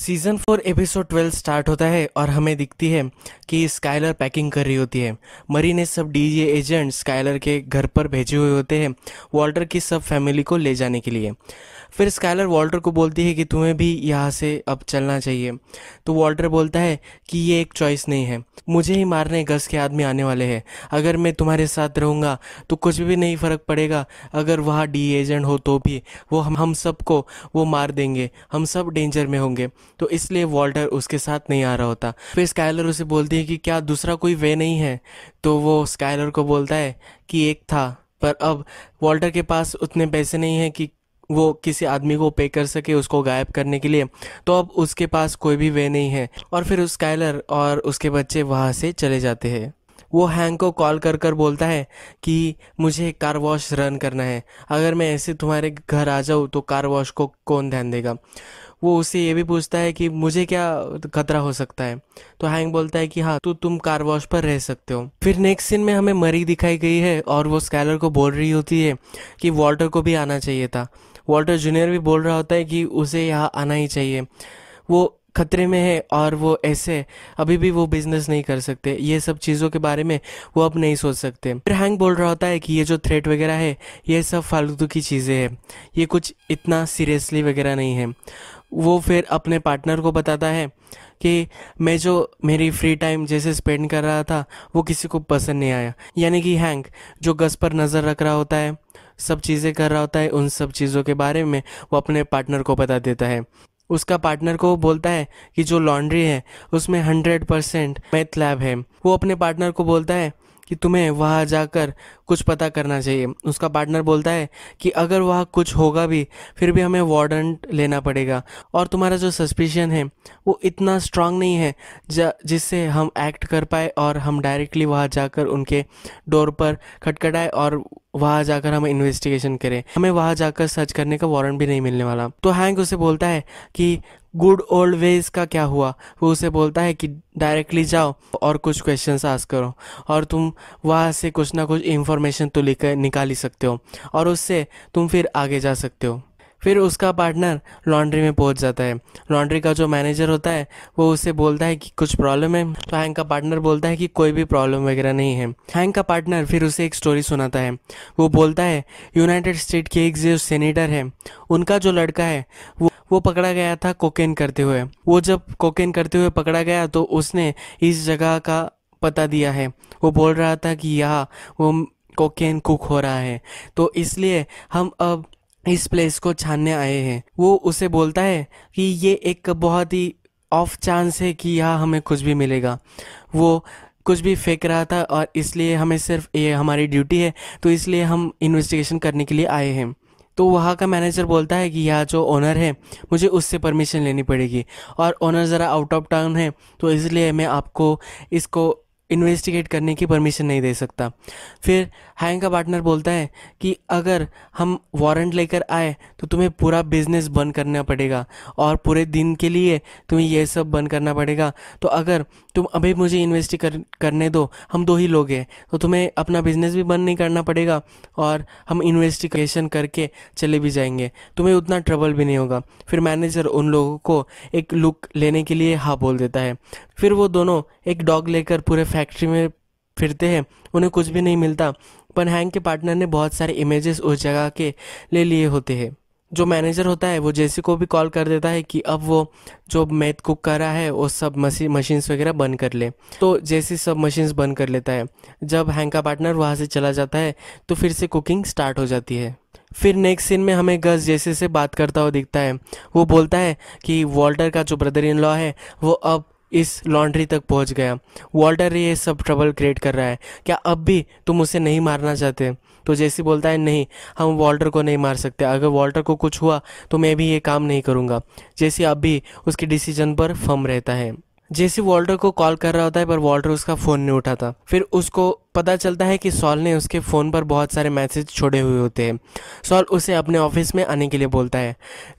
season four episode twelve start होता है और हमें दिखती है कि स्काइलर पैकिंग कर रही होती है मरी ने सब डीजे एजेंट स्काइलर के घर पर भेजे हुए होते हैं वॉल्टर की सब फैमिली को ले जाने के लिए फिर स्काइलर वॉल्टर को बोलती है कि तुम्हें भी यहाँ से अब चलना चाहिए तो वॉल्टर बोलता है कि ये एक चॉइस नहीं है मुझे ही मारने गस के आदमी आने वाले हैं अगर मैं तुम्हारे साथ रहूँगा तो कुछ भी नहीं फ़र्क पड़ेगा अगर वहाँ डी एजेंट हो तो भी वो हम हम सबको वो मार देंगे हम सब डेंजर में होंगे तो इसलिए वॉल्टर उसके साथ नहीं आ रहा होता फिर स्काइलर उसे बोलती है कि क्या दूसरा कोई वे नहीं है तो वो स्काइलर को बोलता है कि एक था पर अब वॉल्टर के पास उतने पैसे नहीं हैं कि वो किसी आदमी को पे कर सके उसको गायब करने के लिए तो अब उसके पास कोई भी वे नहीं है और फिर उस स्काइलर और उसके बच्चे वहाँ से चले जाते हैं वो हैंग को कॉल कर कर बोलता है कि मुझे कार वॉश रन करना है अगर मैं ऐसे तुम्हारे घर आ जाऊँ तो कार वॉश को कौन ध्यान देगा वो उससे ये भी पूछता है कि मुझे क्या खतरा हो सकता है तो हैंग बोलता है कि हाँ तो तुम कार वॉश पर रह सकते हो फिर नेक्स्ट सीन में हमें मरी दिखाई गई है और वो स्कैलर को बोल रही होती है कि वॉल्टर को भी आना चाहिए था वॉल्टर जूनियर भी बोल रहा होता है कि उसे यहाँ आना ही चाहिए वो खतरे में है और वो ऐसे अभी भी वो बिजनेस नहीं कर सकते ये सब चीज़ों के बारे में वो अब नहीं सोच सकते फिर हैंग बोल रहा होता है कि ये जो थ्रेट वगैरह है ये सब फालतू की चीज़ें हैं ये कुछ इतना सीरियसली वगैरह नहीं है वो फिर अपने पार्टनर को बताता है कि मैं जो मेरी फ्री टाइम जैसे स्पेंड कर रहा था वो किसी को पसंद नहीं आया यानी कि हैंक जो गस पर नज़र रख रहा होता है सब चीज़ें कर रहा होता है उन सब चीज़ों के बारे में वो अपने पार्टनर को बता देता है उसका पार्टनर को बोलता है कि जो लॉन्ड्री है उसमें हंड्रेड परसेंट मैथ लैब है वो अपने पार्टनर को बोलता है कि तुम्हें वहाँ जाकर कुछ पता करना चाहिए उसका पार्टनर बोलता है कि अगर वहाँ कुछ होगा भी फिर भी हमें वार्डन लेना पड़ेगा और तुम्हारा जो सस्पिशन है वो इतना स्ट्रांग नहीं है जिससे हम एक्ट कर पाए और हम डायरेक्टली वहाँ जाकर उनके डोर पर खटखटाए और वहाँ जाकर हम इन्वेस्टिगेशन करें हमें वहाँ जाकर सर्च करने का वारंट भी नहीं मिलने वाला तो हैंक उसे बोलता है कि गुड ओल्ड वेज का क्या हुआ वो उसे बोलता है कि डायरेक्टली जाओ और कुछ क्वेश्चन आस करो और तुम वहाँ से कुछ ना कुछ इन्फॉर्मेशन तो निकाल ही सकते हो और उससे तुम फिर आगे जा सकते हो फिर उसका पार्टनर लॉन्ड्री में पहुंच जाता है लॉन्ड्री का जो मैनेजर होता है वो उसे बोलता है कि कुछ प्रॉब्लम है तो हैंक का पार्टनर बोलता है कि कोई भी प्रॉब्लम वगैरह नहीं है हैंक का पार्टनर फिर उसे एक स्टोरी सुनाता है वो बोलता है यूनाइटेड स्टेट के एक जो सेनेटर है उनका जो लड़का है वो वो पकड़ा गया था कोकेन करते हुए वो जब कोकेन करते हुए पकड़ा गया तो उसने इस जगह का पता दिया है वो बोल रहा था कि यहाँ वो कोकेन कुक हो रहा है तो इसलिए हम अब इस प्लेस को छानने आए हैं वो उसे बोलता है कि ये एक बहुत ही ऑफ चांस है कि यहाँ हमें कुछ भी मिलेगा वो कुछ भी फेंक रहा था और इसलिए हमें सिर्फ ये हमारी ड्यूटी है तो इसलिए हम इन्वेस्टिगेशन करने के लिए आए हैं तो वहाँ का मैनेजर बोलता है कि यहाँ जो ओनर है मुझे उससे परमिशन लेनी पड़ेगी और ओनर ज़रा आउट ऑफ टाउन है तो इसलिए मैं आपको इसको इन्वेस्टिगेट करने की परमिशन नहीं दे सकता फिर हैंग का पार्टनर बोलता है कि अगर हम वारंट लेकर आए तो तुम्हें पूरा बिजनेस बंद करना पड़ेगा और पूरे दिन के लिए तुम्हें यह सब बंद करना पड़ेगा तो अगर तुम अभी मुझे इन्वेस्ट कर, करने दो हम दो ही लोग हैं तो तुम्हें अपना बिजनेस भी बंद नहीं करना पड़ेगा और हम इन्वेस्टिगेशन करके चले भी जाएंगे तुम्हें उतना ट्रबल भी नहीं होगा फिर मैनेजर उन लोगों को एक लुक लेने के लिए हाँ बोल देता है फिर वो दोनों एक डॉग लेकर पूरे फैमिली फैक्ट्री में फिरते हैं उन्हें कुछ भी नहीं मिलता पर हैंग के पार्टनर ने बहुत सारे इमेजेस उस जगह के ले लिए होते हैं जो मैनेजर होता है वो जेसी को भी कॉल कर देता है कि अब वो जो मैथ कुक कर रहा है वो सब मशी मशीन्स वगैरह बंद कर ले तो जेसी सब मशीन्स बंद कर लेता है जब हैंग का पार्टनर वहाँ से चला जाता है तो फिर से कुकिंग स्टार्ट हो जाती है फिर नेक्स्ट सीन में हमें गस जेसी से बात करता हुआ दिखता है वो बोलता है कि वॉल्टर का जो ब्रदर इन लॉ है वो अब इस लॉन्ड्री तक पहुंच गया वॉल्टर ये सब ट्रबल क्रिएट कर रहा है क्या अब भी तुम उसे नहीं मारना चाहते तो जैसी बोलता है नहीं हम वॉल्टर को नहीं मार सकते अगर वॉल्टर को कुछ हुआ तो मैं भी ये काम नहीं करूँगा जैसी अब भी उसके डिसीजन पर फर्म रहता है जैसे वॉल्टर को कॉल कर रहा होता है पर वॉल्टर उसका फ़ोन नहीं उठाता फिर उसको पता चलता है कि सॉल ने उसके फ़ोन पर बहुत सारे मैसेज छोड़े हुए होते हैं सॉल उसे अपने ऑफिस में आने के लिए बोलता है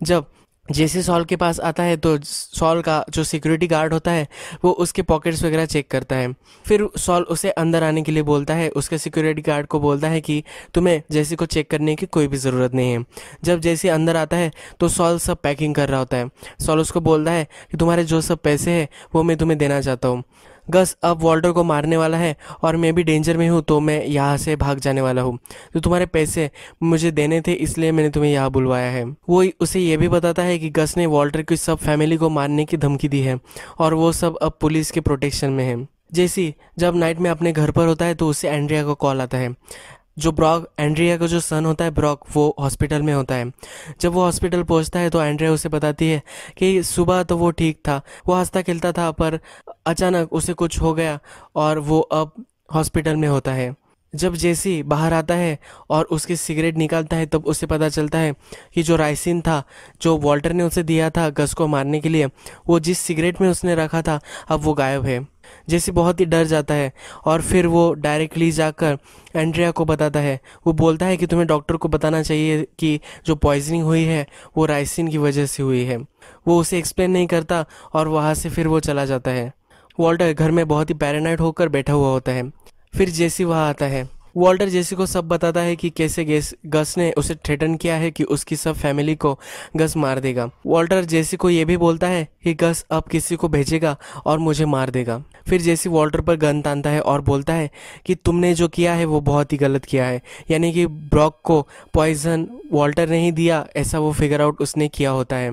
जब जैसे सॉल के पास आता है तो सॉल का जो सिक्योरिटी गार्ड होता है वो उसके पॉकेट्स वगैरह चेक करता है फिर सॉल उसे अंदर आने के लिए बोलता है उसके सिक्योरिटी गार्ड को बोलता है कि तुम्हें जैसे को चेक करने की कोई भी ज़रूरत नहीं है जब जैसे अंदर आता है तो सॉल सब पैकिंग कर रहा होता है सॉल उसको बोलता है कि तुम्हारे जो सब पैसे हैं वो मैं तुम्हें देना चाहता हूँ गस अब वॉल्टर को मारने वाला है और मैं भी डेंजर में हूँ तो मैं यहाँ से भाग जाने वाला हूँ तो तुम्हारे पैसे मुझे देने थे इसलिए मैंने तुम्हें यहाँ बुलवाया है वो उसे यह भी बताता है कि गस ने वॉल्टर की सब फैमिली को मारने की धमकी दी है और वो सब अब पुलिस के प्रोटेक्शन में है जैसी जब नाइट में अपने घर पर होता है तो उससे एंड्रिया का कॉल आता है जो ब्रॉक एंड्रिया का जो सन होता है ब्रॉक वो हॉस्पिटल में होता है जब वो हॉस्पिटल पहुंचता है तो एंड्रिया उसे बताती है कि सुबह तो वो ठीक था वो हंसता खेलता था पर अचानक उसे कुछ हो गया और वो अब हॉस्पिटल में होता है जब जेसी बाहर आता है और उसकी सिगरेट निकालता है तब उसे पता चलता है कि जो राइसिन था जो वॉल्टर ने उसे दिया था गस को मारने के लिए वो जिस सिगरेट में उसने रखा था अब वो गायब है जैसे बहुत ही डर जाता है और फिर वो डायरेक्टली जाकर एंड्रिया को बताता है वो बोलता है कि तुम्हें डॉक्टर को बताना चाहिए कि जो पॉइजनिंग हुई है वो राइसिन की वजह से हुई है वो उसे एक्सप्लेन नहीं करता और वहाँ से फिर वो चला जाता है वॉल्टर घर में बहुत ही पैरानाइट होकर बैठा हुआ होता है फिर जेसी वहाँ आता है वॉल्टर जेसी को सब बताता है कि कैसे गेस गस ने उसे थ्रेटन किया है कि उसकी सब फैमिली को गस मार देगा वॉल्टर जेसी को यह भी बोलता है कि गस अब किसी को भेजेगा और मुझे मार देगा फिर जेसी वॉल्टर पर गन तानता है और बोलता है कि तुमने जो किया है वो बहुत ही गलत किया है यानी कि ब्रॉक को पॉइजन वॉल्टर ने ही दिया ऐसा वो फिगर आउट उसने किया होता है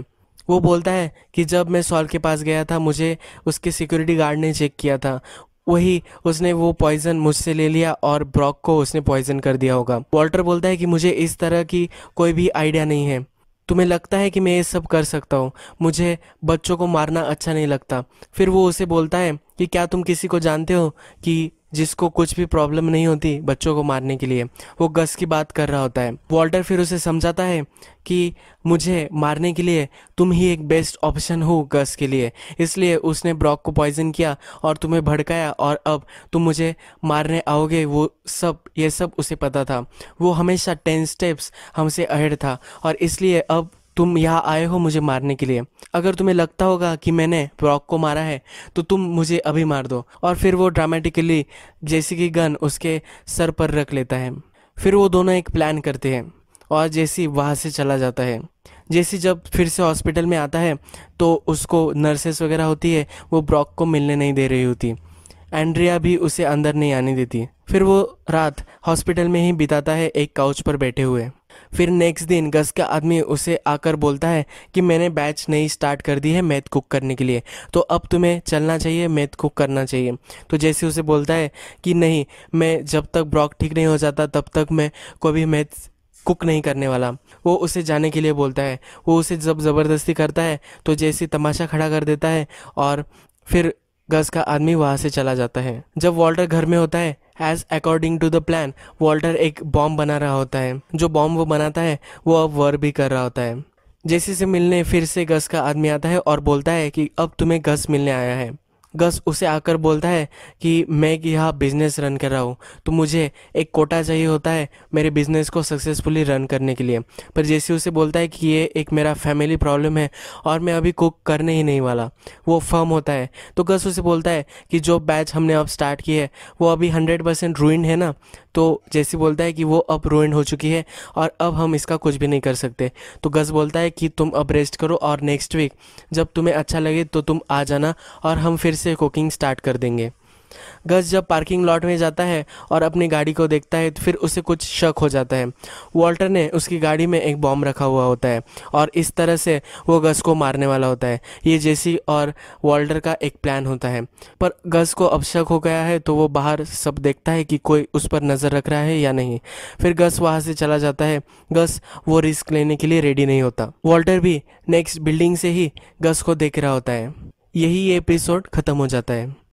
वो बोलता है कि जब मैं सॉल के पास गया था मुझे उसके सिक्योरिटी गार्ड ने चेक किया था वही उसने वो पॉइजन मुझसे ले लिया और ब्रॉक को उसने पॉइजन कर दिया होगा वॉल्टर बोलता है कि मुझे इस तरह की कोई भी आइडिया नहीं है तुम्हें लगता है कि मैं ये सब कर सकता हूँ मुझे बच्चों को मारना अच्छा नहीं लगता फिर वो उसे बोलता है कि क्या तुम किसी को जानते हो कि जिसको कुछ भी प्रॉब्लम नहीं होती बच्चों को मारने के लिए वो गस की बात कर रहा होता है वॉल्टर फिर उसे समझाता है कि मुझे मारने के लिए तुम ही एक बेस्ट ऑप्शन हो गस के लिए इसलिए उसने ब्रॉक को पॉइजन किया और तुम्हें भड़काया और अब तुम मुझे मारने आओगे वो सब ये सब उसे पता था वो हमेशा टेन स्टेप्स हमसे अहेड था और इसलिए अब तुम यहाँ आए हो मुझे मारने के लिए अगर तुम्हें लगता होगा कि मैंने ब्रॉक को मारा है तो तुम मुझे अभी मार दो और फिर वो ड्रामेटिकली जैसे कि गन उसके सर पर रख लेता है फिर वो दोनों एक प्लान करते हैं और जैसी वहाँ से चला जाता है जैसे जब फिर से हॉस्पिटल में आता है तो उसको नर्सेस वगैरह होती है वो ब्रॉक को मिलने नहीं दे रही होती एंड्रिया भी उसे अंदर नहीं आने देती फिर वो रात हॉस्पिटल में ही बिताता है एक काउच पर बैठे हुए फिर नेक्स्ट दिन गस का आदमी उसे आकर बोलता है कि मैंने बैच नहीं स्टार्ट कर दी है मैथ कुक करने के लिए तो अब तुम्हें चलना चाहिए मैथ कुक करना चाहिए तो जैसे उसे बोलता है कि नहीं मैं जब तक ब्रॉक ठीक नहीं हो जाता तब तक मैं कभी मैथ कुक नहीं करने वाला वो उसे जाने के लिए बोलता है वो उसे जब ज़बरदस्ती करता है तो जैसे तमाशा खड़ा कर देता है और फिर गस का आदमी वहाँ से चला जाता है जब वॉल्टर घर में होता है as according to the plan Walter एक बॉम्ब बना रहा होता है जो बॉम्ब वो बनाता है वो अब वर भी कर रहा होता है जैसे से मिलने फिर से गस का आदमी आता है और बोलता है कि अब तुम्हें गस मिलने आया है गस उसे आकर बोलता है कि मैं यहाँ बिजनेस रन कर रहा हूँ तो मुझे एक कोटा चाहिए होता है मेरे बिजनेस को सक्सेसफुली रन करने के लिए पर जैसे उसे बोलता है कि ये एक मेरा फैमिली प्रॉब्लम है और मैं अभी कुक करने ही नहीं वाला वो फर्म होता है तो गस उसे बोलता है कि जो बैच हमने अब स्टार्ट की है वो अभी हंड्रेड परसेंट है ना तो जैसी बोलता है कि वो अब रोइन हो चुकी है और अब हम इसका कुछ भी नहीं कर सकते तो गज बोलता है कि तुम अब रेस्ट करो और नेक्स्ट वीक जब तुम्हें अच्छा लगे तो तुम आ जाना और हम फिर से कुकिंग स्टार्ट कर देंगे गस जब पार्किंग लॉट में जाता है और अपनी गाड़ी को देखता है तो फिर उसे कुछ शक हो जाता है वॉल्टर ने उसकी गाड़ी में एक बॉम्ब रखा हुआ होता है और इस तरह से वो गस को मारने वाला होता है ये जेसी और वॉल्टर का एक प्लान होता है पर गस को अब शक हो गया है तो वो बाहर सब देखता है कि कोई उस पर नज़र रख रहा है या नहीं फिर गस वहाँ से चला जाता है गस वो रिस्क लेने के लिए रेडी नहीं होता वॉल्टर भी नेक्स्ट बिल्डिंग से ही गस को देख रहा होता है यही एपिसोड ख़त्म हो जाता है